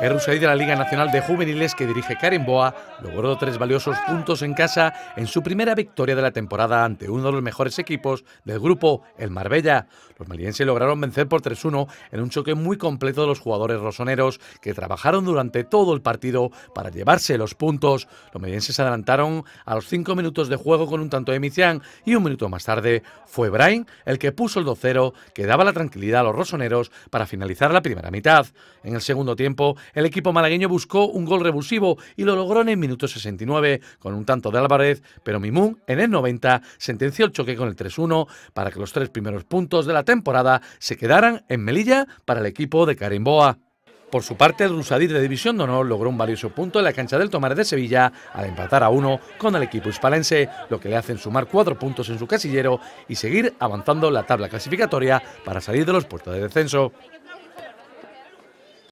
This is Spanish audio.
El Rusaí de la Liga Nacional de Juveniles que dirige Karen Boa logró tres valiosos puntos en casa en su primera victoria de la temporada ante uno de los mejores equipos del grupo, el Marbella. Los malienses lograron vencer por 3-1 en un choque muy completo de los jugadores rosoneros que trabajaron durante todo el partido para llevarse los puntos. Los se adelantaron a los cinco minutos de juego con un tanto de Micián y un minuto más tarde fue Brain el que puso el 2-0 que daba la tranquilidad a los rosoneros para finalizar la primera mitad. En el segundo tiempo el equipo malagueño buscó un gol revulsivo y lo logró en el minuto 69 con un tanto de Álvarez, pero Mimún en el 90 sentenció el choque con el 3-1 para que los tres primeros puntos de la temporada se quedaran en Melilla para el equipo de Carimboa. Por su parte, el Rusadir de División de Honor logró un valioso punto en la cancha del Tomar de Sevilla al empatar a uno con el equipo hispalense, lo que le hacen sumar cuatro puntos en su casillero y seguir avanzando la tabla clasificatoria para salir de los puestos de descenso.